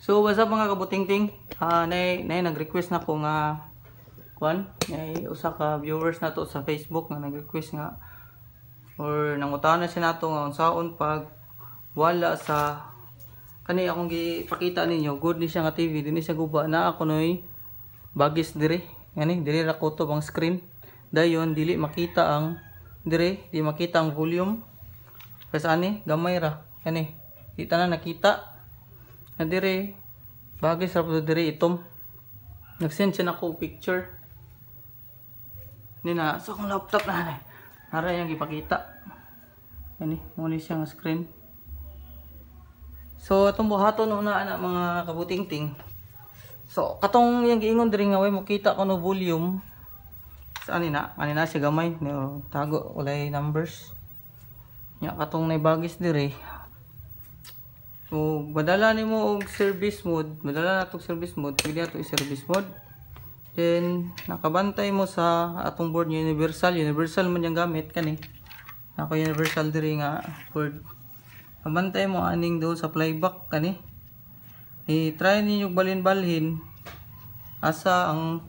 So, what's up mga kabuting-ting? Uh, nay, nay nag-request na ko nga kwan, nay usa ka viewers na to sa Facebook nga nag-request nga or nangutahan na siya nato nga unsaon pag wala sa kani akong gipakita ninyo good ni siya nga TV dinhi siya guba na ako noy bagis dire ngani dire ra ko to bang screen dayon dili makita ang dire di makita ang volume kasi ani gamay ra kani di na nakita na dire bagay sa po dire itom nagsend siya na ko picture ni na sa so, laptop na rin eh. nara yung ipakita yan eh muna siya nga screen so itong buhato noon na anak mga kabutingting so katong yung giingon dire nga way makita ko no volume sa ani na ani na siya gamay tago walay numbers nya katong naibagis dire o madala nimo og service mode madala natong service mode pwede ato i-service mode then nakabantay mo sa atong board universal universal man yung gamit kani ako universal diri nga board kabantay mo aning do sa playback kani i-try ninyo balin-balhin asa ang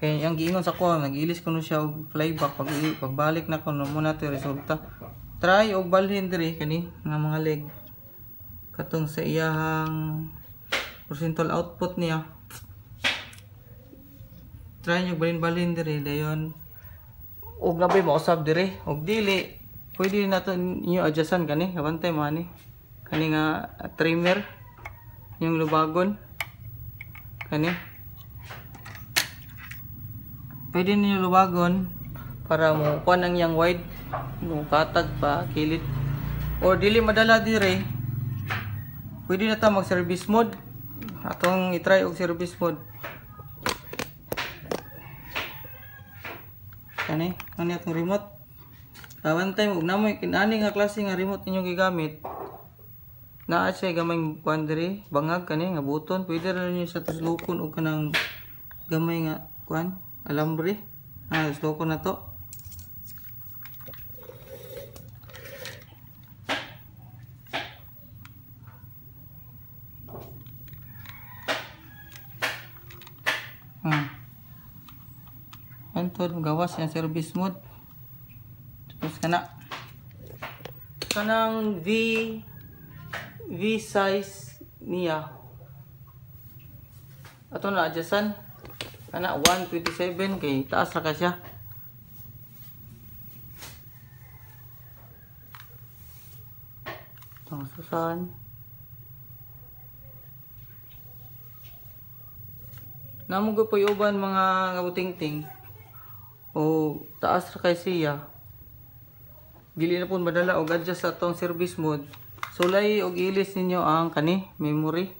kay ang giingon sa ko nagilis ko no siya og flyback, pag pagbalik na ko no muna to resulta try og balhin diri kani nga mga leg katong sa iyang percentual output niya try nyo balin-balin dire dayon og nabay mausab dire og dili pwede nato niyo adjustan kani kabantay man ani kani nga uh, trimmer yung lubagon kani pwede niyo lubagon para mo kuan ang yang wide mo katag pa kilit or dili madala dire pwede na ta mag service mode atong itry og service mode kani kani atong remote uh, one time ug namoy kinani nga klase nga remote inyong gigamit naa siya gamay kuan bangag kani nga buton pwede ra niyo sa tuslukon o kanang gamay nga kwan alambre ah tuslukon na to time gawas yang service mode tapos kana na kanang V V size niya ato na adjustan kana 127 kay taas ra ka siya itong susan namugo po yung uban mga kabuting-ting o taas ra kay siya dili na pud madala og adjust sa atong service mode sulay og ilis ninyo ang kani memory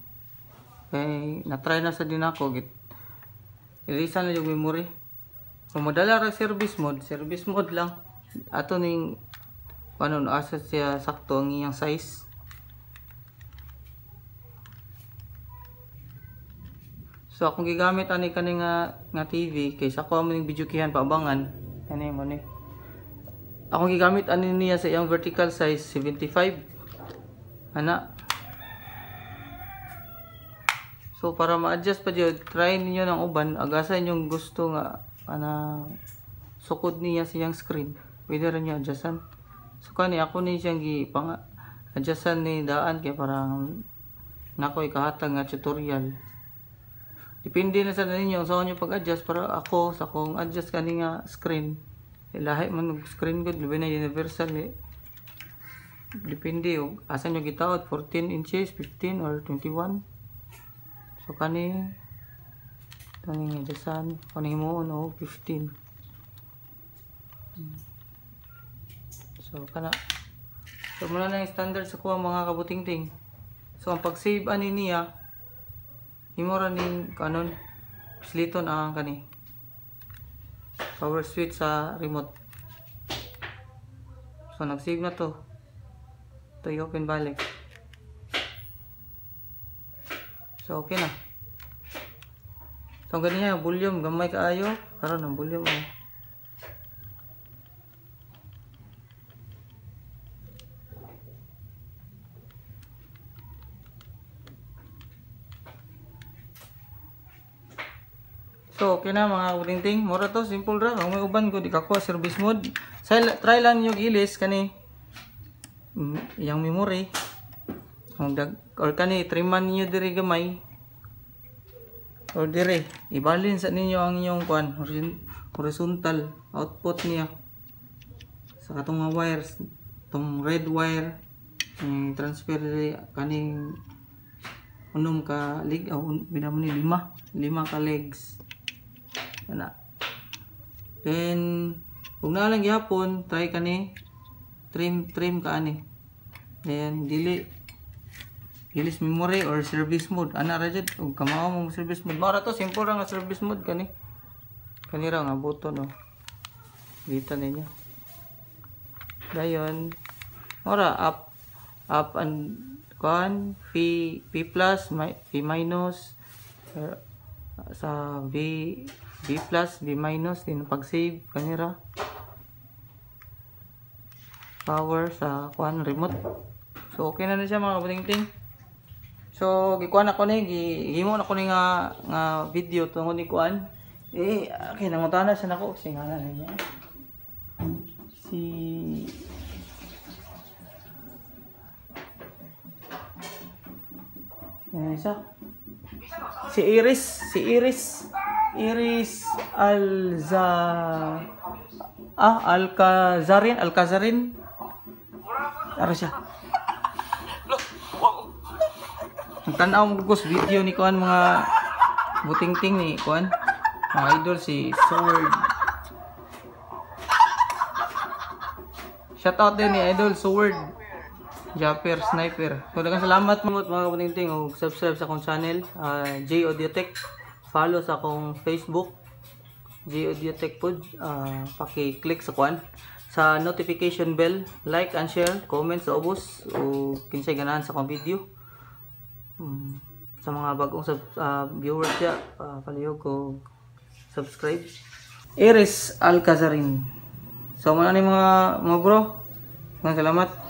kay na-try na sa dinako git ilisan na yung memory kung madala ra service mode service mode lang ato ning ano na asa siya sakto ang iyang size So akong gigamit ani kani nga nga TV kaysa sa ko man video kihan paabangan ani mo ni. Ako ano gigamit ani niya sa iyang vertical size 75. Ana. So para ma-adjust pa jud try niyo ng uban agasa inyong gusto nga ana sukod niya sa iyang screen. Pwede ra niyo adjustan. So kani ako ni siyang pang adjustan ni daan kay parang nako ikahatag nga tutorial. Depende na sa ninyo sa inyo pag-adjust para ako sa kong adjust kani nga screen. E, lahi man og screen gud labi na universal eh. Depende og oh. asa nyo gitawod 14 inches, 15 or 21. So kani kani nga adjustan kani mo ano 15. Hmm. So kana So muna na yung standard sa kuha mga kabuting ting. So ang pag-save ani niya himura ning kanon siliton ang ah, kani power switch sa remote so nag-save na to to open balik so okay na so ganyan yung volume gamay kaayo karon ang volume oh. So, okay na mga kabudingting. Mura to, simple ra. Kung may uban ko, di kakuha service mode. Sila, try lang yung ilis kani mm, Yang memory. memory. dag, or kani, triman niyo diri gamay. Or diri, ibalin sa ninyo ang inyong kwan, horizontal output niya. Sa katong wires, tong red wire, yung transfer diri kaning unom ka leg, oh, ah, binamon ni lima, lima ka legs. Ana. And ug na lang gyapon, try kani trim trim ka ani. Then dili gilis memory or service mode. Ana ra jud ug kamao mo service mode. Mao to simple ra nga service mode kani. Kani ra nga button oh. Dita ninyo. Dayon. Ora up up and kon P P plus P minus uh, sa V B plus, B minus, din pag-save, kanira. Power sa kuan remote. So, okay na na siya mga kabuting-ting. So, gikuan ako ni, gimo na ko ni nga, nga video tungod ni kuan. Eh, okay, nangutan na siya na ko. Kasi nga na niya. Si... Yan Si Iris. Si Iris. Iris Alza ah Alcazarin Alcazarin Ano siya? Ang tanaw mo kus video ni kuan mga butingting ni kuan mga idol si Sword Shoutout out din ni idol Sword Japper Sniper. So, salamat mo mga butingting. og subscribe sa akong channel uh, J Audio Tech follow sa akong Facebook Geodeotech Food uh, paki-click sa kwan sa notification bell like and share comment sa ubos o kinsay ganahan sa akong video um, sa mga bagong sub, uh, viewers siya uh, palihog ko subscribe Iris Alcazarin so mga mga mga bro mga salamat